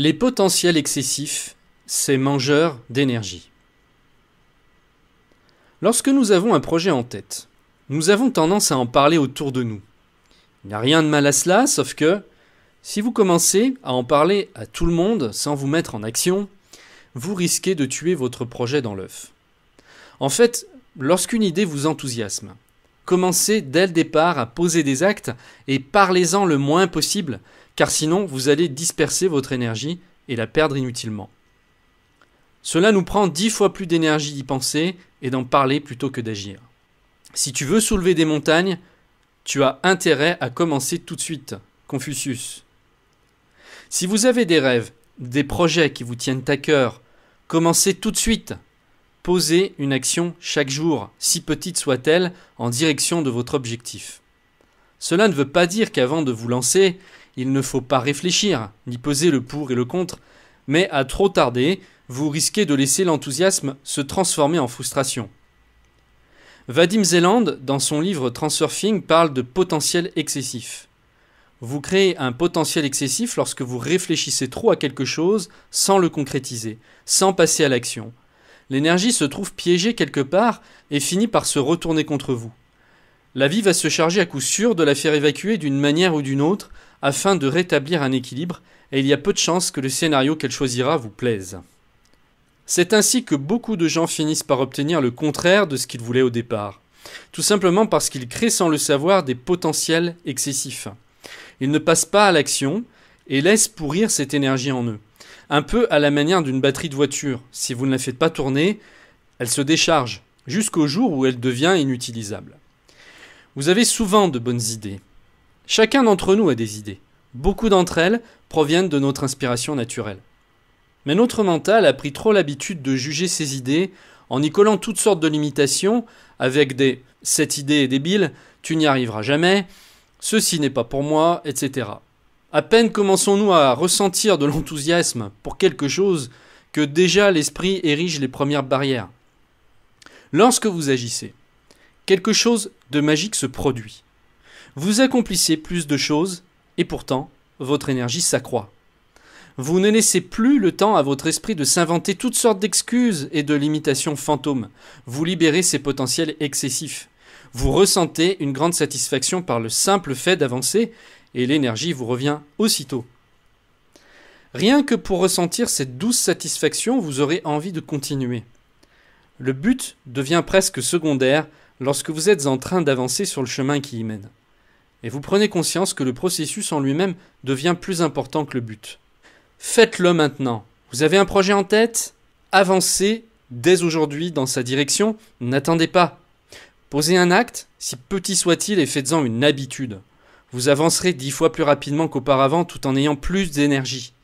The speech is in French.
Les potentiels excessifs, c'est mangeurs d'énergie. Lorsque nous avons un projet en tête, nous avons tendance à en parler autour de nous. Il n'y a rien de mal à cela, sauf que si vous commencez à en parler à tout le monde sans vous mettre en action, vous risquez de tuer votre projet dans l'œuf. En fait, lorsqu'une idée vous enthousiasme, Commencez dès le départ à poser des actes et parlez-en le moins possible, car sinon vous allez disperser votre énergie et la perdre inutilement. Cela nous prend dix fois plus d'énergie d'y penser et d'en parler plutôt que d'agir. Si tu veux soulever des montagnes, tu as intérêt à commencer tout de suite. Confucius. Si vous avez des rêves, des projets qui vous tiennent à cœur, commencez tout de suite. Posez une action chaque jour, si petite soit-elle, en direction de votre objectif. Cela ne veut pas dire qu'avant de vous lancer, il ne faut pas réfléchir, ni poser le pour et le contre, mais à trop tarder, vous risquez de laisser l'enthousiasme se transformer en frustration. Vadim Zeland, dans son livre Transurfing, parle de potentiel excessif. Vous créez un potentiel excessif lorsque vous réfléchissez trop à quelque chose sans le concrétiser, sans passer à l'action, l'énergie se trouve piégée quelque part et finit par se retourner contre vous. La vie va se charger à coup sûr de la faire évacuer d'une manière ou d'une autre afin de rétablir un équilibre, et il y a peu de chances que le scénario qu'elle choisira vous plaise. C'est ainsi que beaucoup de gens finissent par obtenir le contraire de ce qu'ils voulaient au départ, tout simplement parce qu'ils créent sans le savoir des potentiels excessifs. Ils ne passent pas à l'action, et laisse pourrir cette énergie en eux. Un peu à la manière d'une batterie de voiture. Si vous ne la faites pas tourner, elle se décharge, jusqu'au jour où elle devient inutilisable. Vous avez souvent de bonnes idées. Chacun d'entre nous a des idées. Beaucoup d'entre elles proviennent de notre inspiration naturelle. Mais notre mental a pris trop l'habitude de juger ses idées en y collant toutes sortes de limitations avec des cette idée est débile, tu n'y arriveras jamais, ceci n'est pas pour moi, etc. À peine commençons-nous à ressentir de l'enthousiasme pour quelque chose que déjà l'esprit érige les premières barrières. Lorsque vous agissez, quelque chose de magique se produit. Vous accomplissez plus de choses et pourtant votre énergie s'accroît. Vous ne laissez plus le temps à votre esprit de s'inventer toutes sortes d'excuses et de limitations fantômes. Vous libérez ses potentiels excessifs. Vous ressentez une grande satisfaction par le simple fait d'avancer et l'énergie vous revient aussitôt. Rien que pour ressentir cette douce satisfaction, vous aurez envie de continuer. Le but devient presque secondaire lorsque vous êtes en train d'avancer sur le chemin qui y mène. Et vous prenez conscience que le processus en lui-même devient plus important que le but. Faites-le maintenant. Vous avez un projet en tête Avancez dès aujourd'hui dans sa direction, n'attendez pas. Posez un acte, si petit soit-il, et faites-en une habitude. Vous avancerez dix fois plus rapidement qu'auparavant tout en ayant plus d'énergie.